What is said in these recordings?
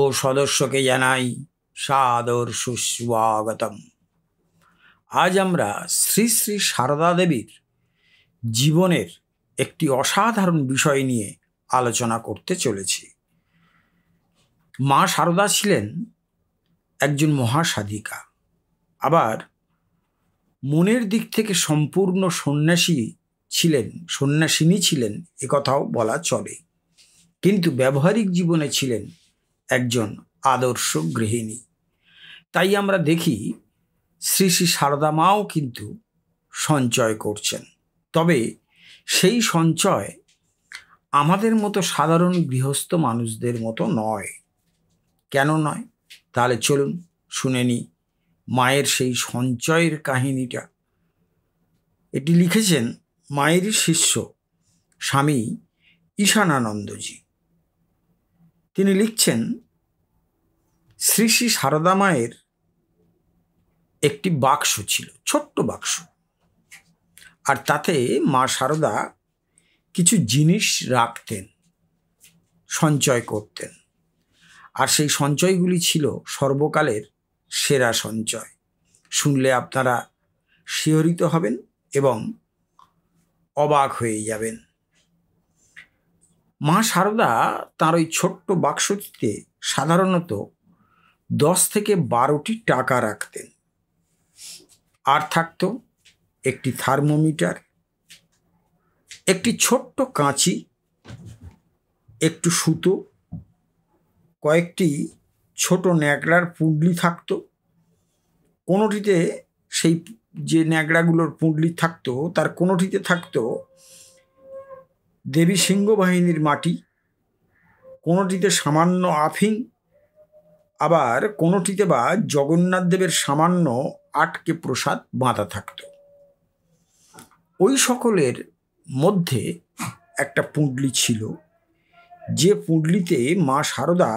ও সদস্যকে জানাই সাদর সুস্বাগতম আজ আমরা শ্রী শ্রী সারদা দেবীর জীবনের একটি অসাধারণ বিষয় নিয়ে আলোচনা করতে চলেছি মা সারদা ছিলেন একজন মহাসাধিকা আবার মনের দিক থেকে সম্পূর্ণ সন্ন্যাসী ছিলেন সন্ন্যাসিনী ছিলেন একথাও বলা চলে কিন্তু ব্যবহারিক জীবনে ছিলেন একজন আদর্শ গৃহিণী তাই আমরা দেখি শ্রী শ্রী সারদা মাও কিন্তু সঞ্চয় করছেন তবে সেই সঞ্চয় আমাদের মতো সাধারণ গৃহস্থ মানুষদের মতো নয় কেন নয় তাহলে চলুন শুনে নি মায়ের সেই সঞ্চয়ের কাহিনীটা এটি লিখেছেন মায়েরই শিষ্য স্বামী ঈশানানন্দজি তিনি লিখছেন শ্রী শ্রী সারদা মায়ের একটি বাক্স ছিল ছোট্ট বাক্স আর তাতে মা সারদা কিছু জিনিস রাখতেন সঞ্চয় করতেন আর সেই সঞ্চয়গুলি ছিল সর্বকালের সেরা সঞ্চয় শুনলে আপনারা শিহরিত হবেন এবং অবাক হয়ে যাবেন মা সারদা তার ওই ছোট্ট বাক্সটিতে সাধারণত দশ থেকে বারোটি টাকা রাখতেন আর থাকত একটি থার্মোমিটার একটি ছোট্ট কাঁচি একটু সুতো কয়েকটি ছোট ন্যাকড়ার পুঁডলি থাকতো কোনোটিতে সেই যে ন্যাকড়াগুলোর পুঁডলি থাকতো তার কোনোটিতে থাকতো দেবী সিংহ বাহিনীর মাটি কোনোটিতে সামান্য আফিং আবার কোনোটিতে বা জগন্নাথদেবের সামান্য আটকে প্রসাদ বাঁধা থাকত ওই সকলের মধ্যে একটা পুঁডলি ছিল যে পুঁডলিতে মা শারদা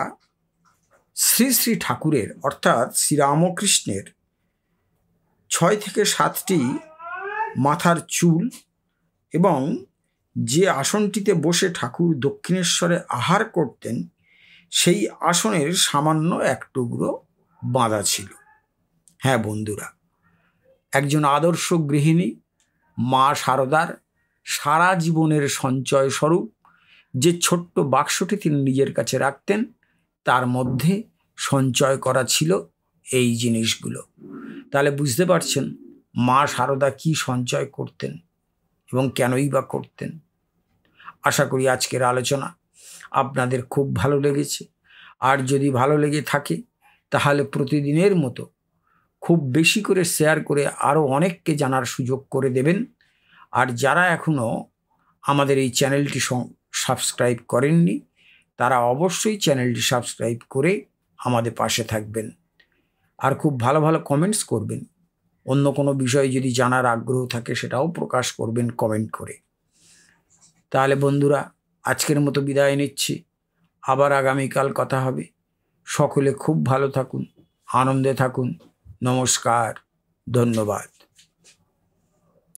শ্রী শ্রী ঠাকুরের অর্থাৎ শ্রীরামকৃষ্ণের ছয় থেকে সাতটি মাথার চুল এবং যে আসনটিতে বসে ঠাকুর দক্ষিণেশ্বরে আহার করতেন সেই আসনের সামান্য এক টুকরো বাঁধা ছিল হ্যাঁ বন্ধুরা একজন আদর্শ গৃহিণী মা সারদার সারা জীবনের সঞ্চয় স্বরূপ যে ছোট্ট বাক্সটি তিনি নিজের কাছে রাখতেন তার মধ্যে সঞ্চয় করা ছিল এই জিনিসগুলো তাহলে বুঝতে পারছেন মা সারদা কি সঞ্চয় করতেন এবং কেনই বা করতেন আশা করি আজকের আলোচনা আপনাদের খুব ভালো লেগেছে আর যদি ভালো লেগে থাকে তাহলে প্রতিদিনের মতো খুব বেশি করে শেয়ার করে আরও অনেককে জানার সুযোগ করে দেবেন আর যারা এখনও আমাদের এই চ্যানেলটি সাবস্ক্রাইব করেননি তারা অবশ্যই চ্যানেলটি সাবস্ক্রাইব করে আমাদের পাশে থাকবেন আর খুব ভালো ভালো কমেন্টস করবেন অন্য কোনো বিষয়ে যদি জানার আগ্রহ থাকে সেটাও প্রকাশ করবেন কমেন্ট করে তাহলে বন্ধুরা আজকের মতো বিদায় নিচ্ছি আবার আগামীকাল কথা হবে সকলে খুব ভালো থাকুন আনন্দে থাকুন নমস্কার ধন্যবাদ